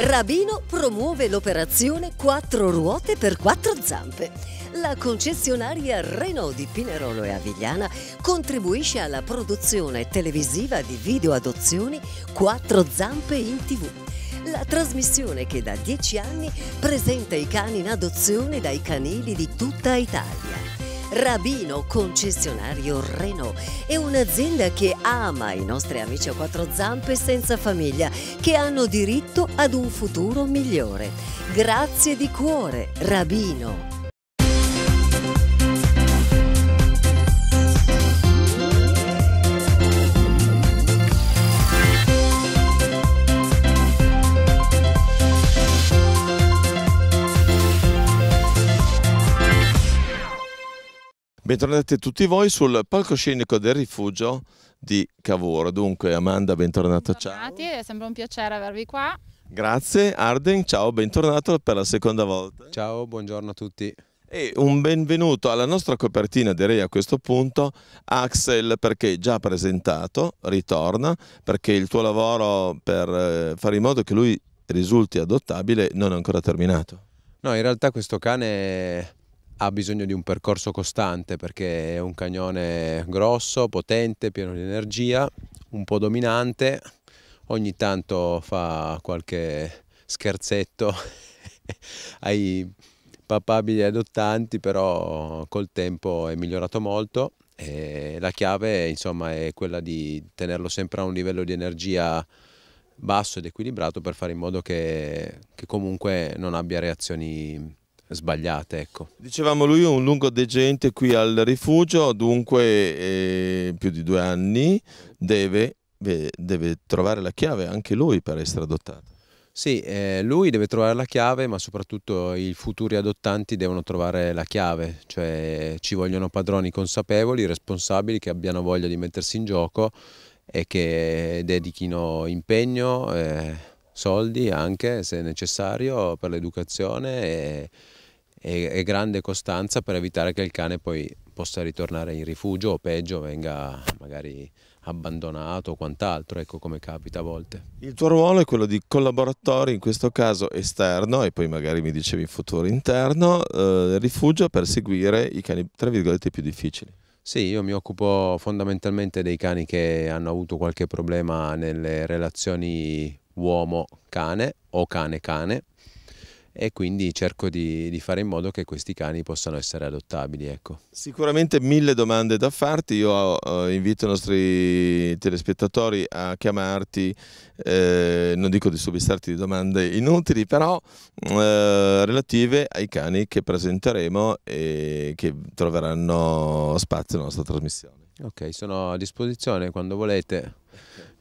Rabino promuove l'operazione 4 ruote per 4 zampe. La concessionaria Renault di Pinerolo e Avigliana contribuisce alla produzione televisiva di video adozioni 4 zampe in tv la trasmissione che da dieci anni presenta i cani in adozione dai canili di tutta Italia. Rabino, concessionario Renault. È un'azienda che ama i nostri amici a quattro zampe senza famiglia, che hanno diritto ad un futuro migliore. Grazie di cuore, Rabino. Bentornati a tutti voi sul palcoscenico del rifugio di Cavour. Dunque Amanda, bentornata, Bentornati, ciao. è sempre un piacere avervi qua. Grazie Arden, ciao, bentornato per la seconda volta. Ciao, buongiorno a tutti. E un benvenuto alla nostra copertina direi a questo punto Axel perché già presentato, ritorna, perché il tuo lavoro per eh, fare in modo che lui risulti adottabile non è ancora terminato. No, in realtà questo cane ha bisogno di un percorso costante perché è un cagnone grosso, potente, pieno di energia, un po' dominante, ogni tanto fa qualche scherzetto ai papabili adottanti, però col tempo è migliorato molto e la chiave insomma è quella di tenerlo sempre a un livello di energia basso ed equilibrato per fare in modo che, che comunque non abbia reazioni sbagliate. Ecco. Dicevamo lui è un lungo degente qui al rifugio, dunque eh, più di due anni deve, deve, trovare la chiave anche lui per essere adottato. Sì, eh, lui deve trovare la chiave, ma soprattutto i futuri adottanti devono trovare la chiave, cioè ci vogliono padroni consapevoli, responsabili, che abbiano voglia di mettersi in gioco e che dedichino impegno. Eh, soldi anche se necessario per l'educazione e, e grande costanza per evitare che il cane poi possa ritornare in rifugio o peggio venga magari abbandonato o quant'altro, ecco come capita a volte. Il tuo ruolo è quello di collaboratore, in questo caso esterno e poi magari mi dicevi in futuro interno, eh, rifugio per seguire i cani tra virgolette più difficili. Sì, io mi occupo fondamentalmente dei cani che hanno avuto qualche problema nelle relazioni uomo-cane o cane-cane e quindi cerco di, di, fare in modo che questi cani possano essere adottabili. Ecco. Sicuramente mille domande da farti, io eh, invito i nostri telespettatori a chiamarti, eh, non dico di subistarti di domande inutili, però eh, relative ai cani che presenteremo e che troveranno spazio nella nostra trasmissione. Ok, sono a disposizione quando volete.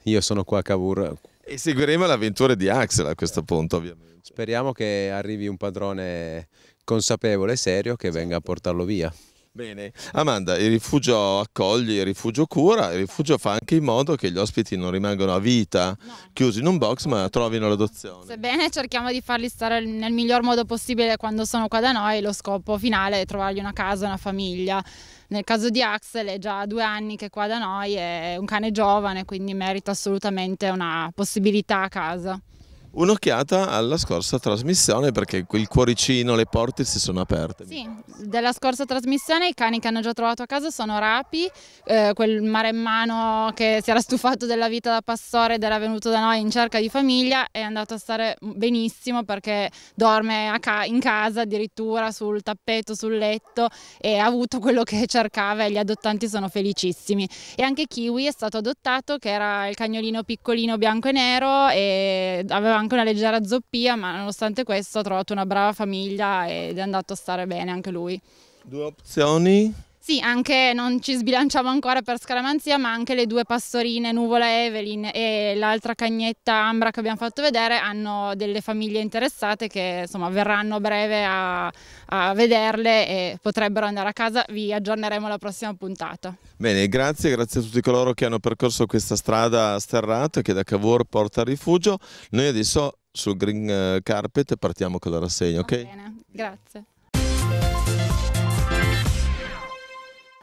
Io sono qua a Cavour e seguiremo l'avventura di Axel a questo punto, ovviamente. Speriamo che arrivi un padrone consapevole e serio che venga a portarlo via. Bene, Amanda, il rifugio accoglie, il rifugio cura, il rifugio fa anche in modo che gli ospiti non rimangano a vita no. chiusi in un box ma trovino l'adozione. Sebbene cerchiamo di farli stare nel miglior modo possibile quando sono qua da noi, lo scopo finale è trovargli una casa, una famiglia. Nel caso di Axel è già due anni che è qua da noi, è un cane giovane, quindi merita assolutamente una possibilità a casa. Un'occhiata alla scorsa trasmissione perché quel cuoricino, le porte si sono aperte. Sì, della scorsa trasmissione i cani che hanno già trovato a casa sono Rapi, eh, quel maremmano che si era stufato della vita da pastore ed era venuto da noi in cerca di famiglia, è andato a stare benissimo perché dorme ca in casa addirittura sul tappeto, sul letto e ha avuto quello che cercava e gli adottanti sono felicissimi. E anche Kiwi è stato adottato che era il cagnolino piccolino bianco e nero e aveva anche una leggera zoppia, ma nonostante questo ha trovato una brava famiglia ed è andato a stare bene anche lui. Due opzioni, sì, anche non ci sbilanciamo ancora per scaramanzia, ma anche le due pastorine, Nuvola Evelyn e l'altra cagnetta Ambra che abbiamo fatto vedere, hanno delle famiglie interessate che insomma verranno a breve a, a vederle e potrebbero andare a casa. Vi aggiorneremo alla prossima puntata. Bene, grazie, grazie a tutti coloro che hanno percorso questa strada sterrata che da Cavour porta a rifugio. Noi adesso sul green eh, carpet partiamo con la rassegna, ok? Va bene, grazie.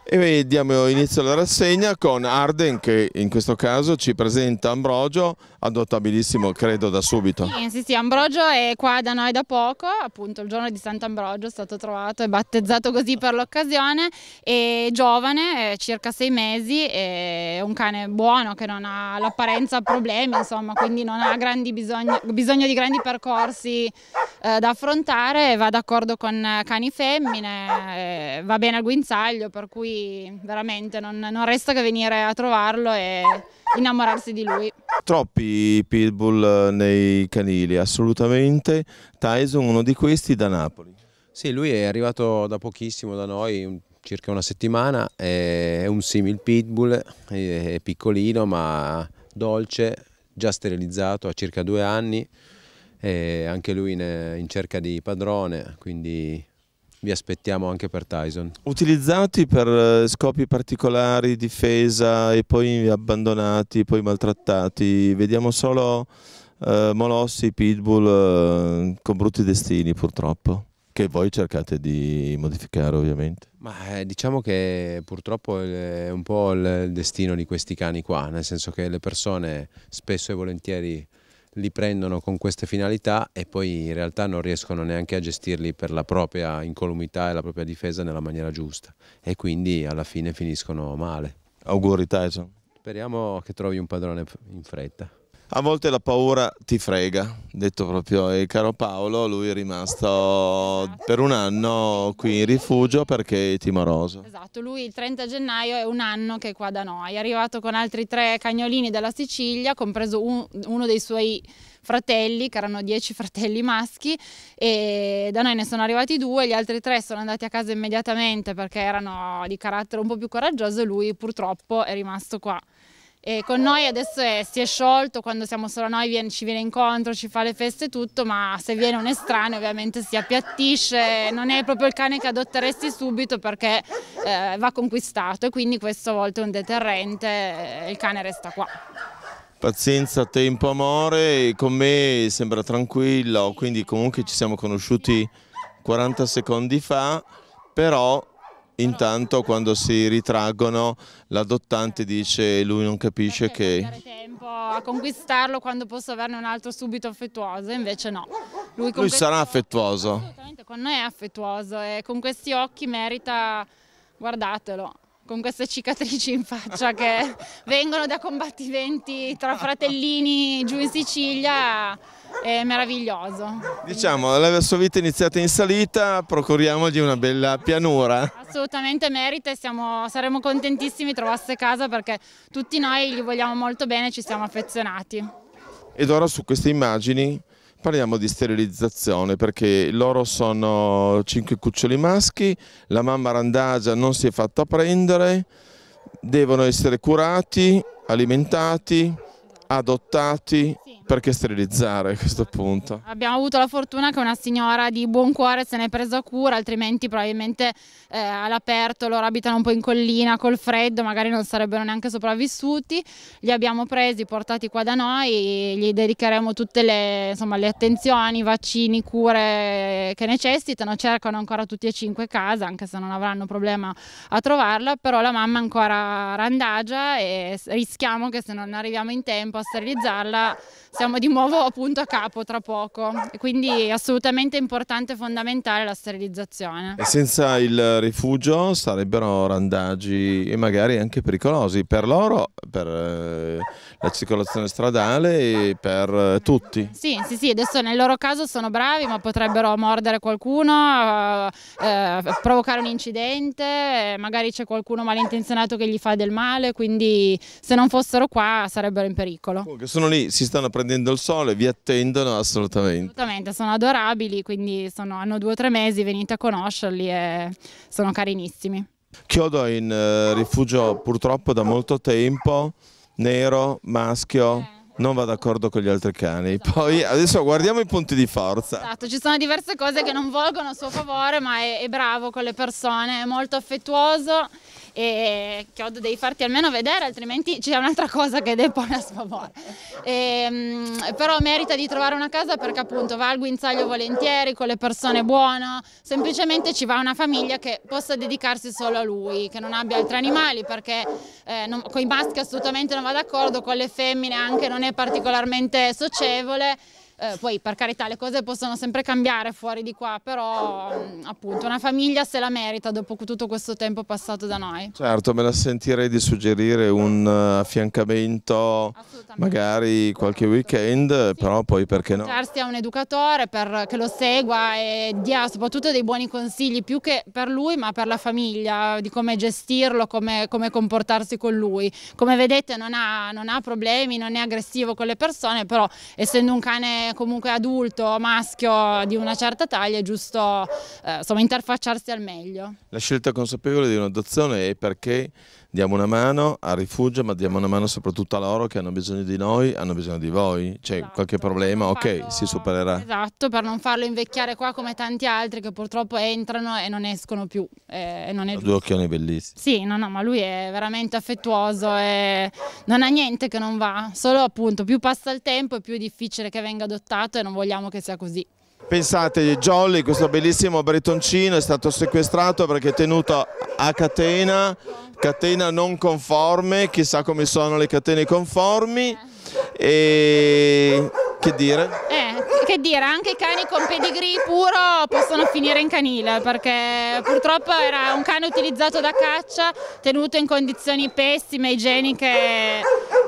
E diamo inizio alla rassegna con Arden che in questo caso ci presenta Ambrogio, adottabilissimo credo da subito. Sì, sì, sì Ambrogio è qua da noi da poco, appunto il giorno di Sant'Ambrogio è stato trovato e battezzato così per l'occasione, è giovane, è circa sei mesi, è un cane buono che non ha l'apparenza problemi, insomma, quindi non ha bisogno, bisogno, di grandi percorsi eh, da affrontare, va d'accordo con cani femmine, eh, va bene al guinzaglio per cui quindi veramente non, non resta che venire a trovarlo e innamorarsi di lui. Troppi pitbull eh, nei canili, assolutamente. Tyson, uno di questi, da Napoli. Sì, lui è arrivato da pochissimo da noi, circa una settimana, è un simil pitbull, è piccolino ma dolce, già sterilizzato, ha circa due anni, è anche lui in cerca di padrone, quindi vi aspettiamo anche per Tyson. Utilizzati per eh, scopi particolari, difesa e poi abbandonati, poi maltrattati, vediamo solo eh, molossi, pitbull eh, con brutti destini purtroppo che voi cercate di modificare ovviamente? Ma eh, diciamo che purtroppo è un po' il destino di questi cani qua, nel senso che le persone spesso e volentieri li prendono con queste finalità e poi in realtà non riescono neanche a gestirli per la propria incolumità e la propria difesa nella maniera giusta e quindi alla fine finiscono male. Auguri Tyson. Speriamo che trovi un padrone in fretta a volte la paura ti frega, detto proprio il caro Paolo, lui è rimasto per un anno qui in rifugio perché è timoroso. Esatto, lui il 30 gennaio è un anno che è qua da noi, è arrivato con altri tre cagnolini dalla Sicilia, compreso un, uno dei suoi fratelli, che erano dieci fratelli maschi, e da noi ne sono arrivati due, gli altri tre sono andati a casa immediatamente perché erano di carattere un po' più coraggioso e lui purtroppo è rimasto qua. E con noi adesso è, si è sciolto, quando siamo solo noi viene, ci viene incontro, ci fa le feste e tutto, ma se viene un estraneo ovviamente si appiattisce, non è proprio il cane che adotteresti subito perché eh, va conquistato e quindi questo a volte è un deterrente, eh, il cane resta qua. Pazienza, tempo, amore, con me sembra tranquillo, quindi comunque ci siamo conosciuti 40 secondi fa, però Intanto quando si ritraggono l'adottante dice lui non capisce che... Non tempo a conquistarlo quando posso averne un altro subito affettuoso, invece no. Lui, lui sarà affettuoso. Assolutamente, con noi è affettuoso e con questi occhi merita, guardatelo, con queste cicatrici in faccia che vengono da combattimenti tra fratellini giù in Sicilia è meraviglioso. Diciamo, la sua vita è iniziata in salita, procuriamogli una bella pianura. Assolutamente merita e siamo, saremo contentissimi di trovasse casa perché tutti noi gli vogliamo molto bene e ci siamo affezionati. Ed ora su queste immagini parliamo di sterilizzazione perché loro sono cinque cuccioli maschi, la mamma randagia non si è fatta prendere, devono essere curati, alimentati, adottati, sì perché sterilizzare a questo punto? Abbiamo avuto la fortuna che una signora di buon cuore se ne è presa cura, altrimenti probabilmente eh, all'aperto loro abitano un po' in collina col freddo, magari non sarebbero neanche sopravvissuti. Li abbiamo presi, portati qua da noi, gli dedicheremo tutte le, insomma, le attenzioni, vaccini, cure che necessitano, cercano ancora tutti e cinque casa, anche se non avranno problema a trovarla, però la mamma ancora randagia e rischiamo che se non arriviamo in tempo a sterilizzarla siamo di nuovo appunto a capo tra poco quindi è assolutamente importante e fondamentale la sterilizzazione. E senza il rifugio sarebbero randaggi e magari anche pericolosi per loro, per eh, la circolazione stradale e per eh, tutti. Sì, sì, sì, adesso nel loro caso sono bravi ma potrebbero mordere qualcuno, eh, eh provocare un incidente, magari c'è qualcuno malintenzionato che gli fa del male, quindi se non fossero qua sarebbero in pericolo. Comunque sono lì, si stanno prendendo prendendo il sole, vi attendono assolutamente. Assolutamente, sono adorabili, quindi sono, hanno due o tre mesi, venite a conoscerli e sono carinissimi. Chiodo è in eh, rifugio purtroppo da molto tempo, nero, maschio. Eh non va d'accordo con gli altri cani. Esatto. Poi adesso guardiamo i punti di forza. Esatto, ci sono diverse cose che non volgono a suo favore, ma è, è bravo con le persone, è molto affettuoso e Chiodo devi farti almeno vedere, altrimenti c'è un'altra cosa che depone a sfavore. E, ehm, però merita di trovare una casa perché appunto va al guinzaglio volentieri, con le persone buone, semplicemente ci va una famiglia che possa dedicarsi solo a lui, che non abbia altri animali perché eh, non, con i maschi assolutamente non va d'accordo, con le femmine anche non particolarmente socievole eh, poi per carità le cose possono sempre cambiare fuori di qua, però mm, appunto una famiglia se la merita dopo tutto questo tempo passato da noi. Certo, me la sentirei di suggerire un eh, affiancamento magari qualche weekend, sì. però poi perché no? Darsi a un educatore per, che lo segua e dia soprattutto dei buoni consigli più che per lui ma per la famiglia, di come gestirlo, come, come comportarsi con lui. Come vedete non ha, non ha problemi, non è aggressivo con le persone, però essendo un cane comunque adulto, maschio di una certa taglia, è giusto eh, insomma, interfacciarsi al meglio. La scelta consapevole di un'adozione è perché diamo una mano al rifugio, ma diamo una mano soprattutto a loro che hanno bisogno di noi, hanno bisogno di voi. C'è esatto, qualche problema, farlo, ok, si supererà. Esatto, per non farlo invecchiare qua come tanti altri che purtroppo entrano e non escono più. Eh, non è due occhioni bellissimi. Sì, no, no, ma lui è veramente affettuoso e non ha niente che non va, solo appunto più passa il tempo e più è difficile che venga adottato e non vogliamo che sia così. Pensate, Jolly, questo bellissimo bretoncino, è stato sequestrato perché è tenuto a catena, catena non conforme, chissà come sono le catene conformi. E che dire? Eh, che dire, anche i cani con pedigree puro possono finire in canile perché purtroppo era un cane utilizzato da caccia, tenuto in condizioni pessime, igieniche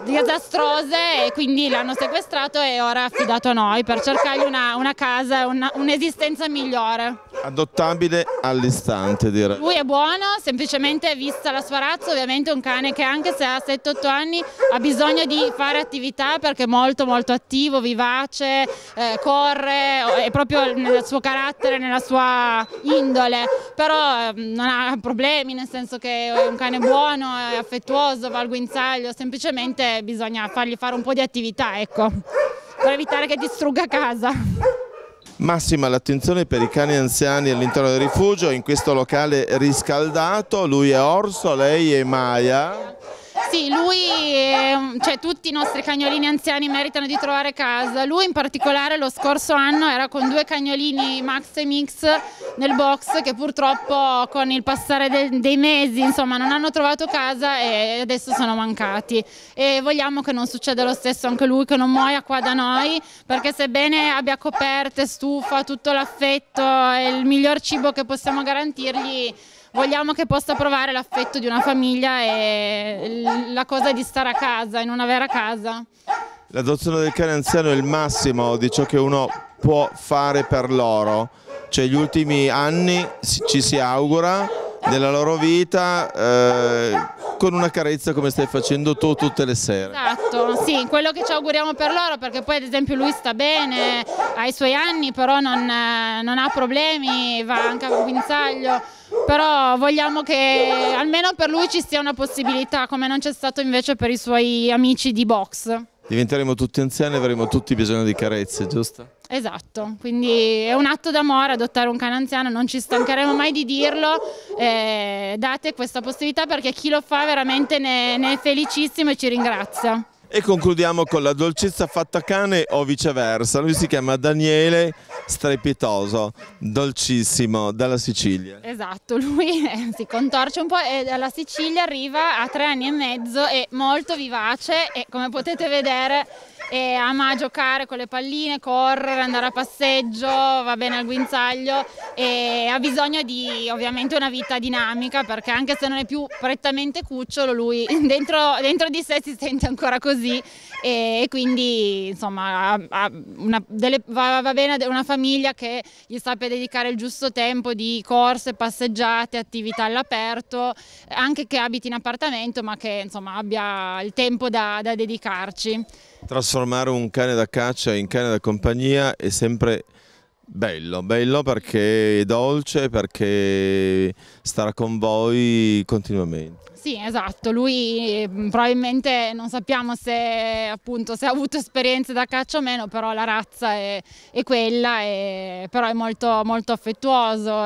disastrose e quindi l'hanno sequestrato e ora affidato a noi per cercargli una, una casa, un'esistenza migliore. Adottabile all'istante direi. Lui è buono, semplicemente vista la sua razza, ovviamente un cane che anche se ha 7-8 anni ha bisogno di fare attività perché è molto molto attivo, vivace vivace, eh, corre, è proprio nel suo carattere, nella sua indole, però eh, non ha problemi, nel senso che è un cane buono, è affettuoso, va al guinzaglio, semplicemente bisogna fargli fare un po' di attività, ecco, per evitare che distrugga casa. Massima l'attenzione per i cani anziani all'interno del rifugio, in questo locale riscaldato, lui è Orso, lei è Maia. Sì, lui, ehm, cioè tutti i nostri cagnolini anziani meritano di trovare casa. Lui in particolare lo scorso anno era con due cagnolini Max e Mix nel box che purtroppo con il passare de dei mesi insomma non hanno trovato casa e adesso sono mancati. E vogliamo che non succeda lo stesso anche lui, che non muoia qua da noi, perché sebbene abbia coperte, stufa, tutto l'affetto e il miglior cibo che possiamo garantirgli, vogliamo che possa provare l'affetto di una famiglia e la cosa di stare a casa, in una vera casa. L'adozione del cane anziano è il massimo di ciò che uno può fare per loro, cioè gli ultimi anni ci si augura nella loro vita eh, con una carezza come stai facendo tu tutte le sere. Esatto, sì, quello che ci auguriamo per loro perché poi ad esempio lui sta bene, ha i suoi anni però non, eh, non ha problemi, va anche a guinzaglio però vogliamo che almeno per lui ci sia una possibilità come non c'è stato invece per i suoi amici di box. Diventeremo tutti anziani e avremo tutti bisogno di carezze, giusto? Esatto, quindi è un atto d'amore adottare un cane anziano, non ci stancheremo mai di dirlo, eh, date questa possibilità perché chi lo fa veramente ne, ne è felicissimo e ci ringrazia. E concludiamo con la dolcezza fatta cane o viceversa. Lui si chiama Daniele Strepitoso, dolcissimo, dalla Sicilia. Esatto, lui eh, si contorce un po' e dalla Sicilia arriva a tre anni e mezzo, è molto vivace e come potete vedere e ama giocare con le palline, correre, andare a passeggio, va bene al guinzaglio e ha bisogno di ovviamente una vita dinamica perché anche se non è più prettamente cucciolo lui dentro, dentro di sé si sente ancora così e, quindi insomma ha una, delle, va, va bene una famiglia che gli sappia dedicare il giusto tempo di corse, passeggiate, attività all'aperto, anche che abiti in appartamento ma che insomma abbia il tempo da, da dedicarci. Trasformare un cane da caccia in cane da compagnia è sempre bello, bello perché è dolce, perché starà con voi continuamente. Sì, esatto, lui mm, probabilmente non sappiamo se, appunto, se ha avuto esperienze da caccia o meno, però la razza è, è quella, è, però è molto, molto affettuoso,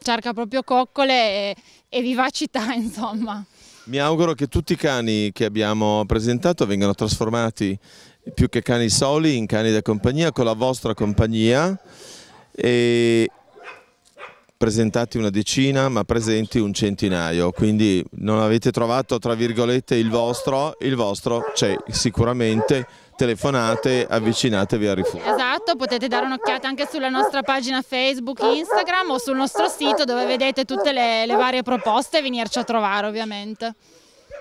cerca proprio coccole e, e vivacità insomma. Mi auguro che tutti i cani che abbiamo presentato vengano trasformati più che cani soli in cani da compagnia con la vostra compagnia e presentati una decina ma presenti un centinaio quindi non avete trovato tra virgolette il vostro, il vostro c'è sicuramente telefonate, avvicinatevi al rifugio. Esatto, potete dare un'occhiata anche sulla nostra pagina Facebook, Instagram o sul nostro sito dove vedete tutte le, le varie proposte e venirci a trovare ovviamente.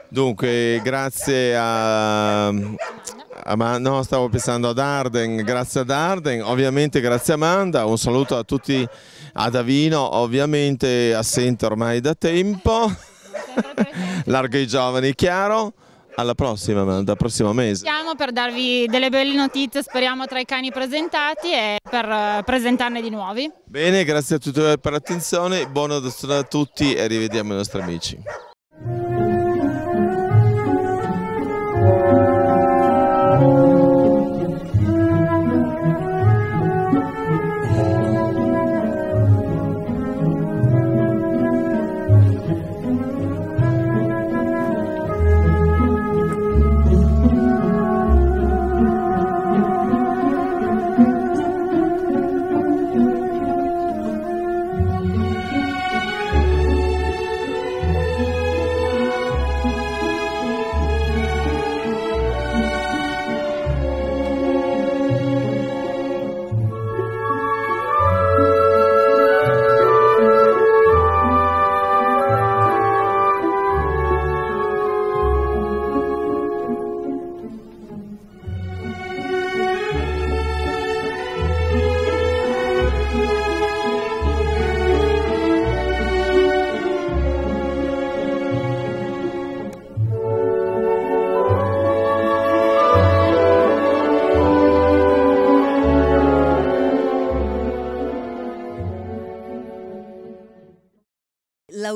Dunque, grazie a, a no, stavo pensando ad Arden, grazie ad Arden, ovviamente grazie a Amanda, un saluto a tutti a Davino, ovviamente assente ormai da tempo, Larghi i giovani, chiaro. Alla prossima, dal prossimo mese. Siamo per darvi delle belle notizie, speriamo, tra i cani presentati e per eh, presentarne di nuovi. Bene, grazie a tutti per l'attenzione, buona addosso a tutti e rivediamo i nostri amici.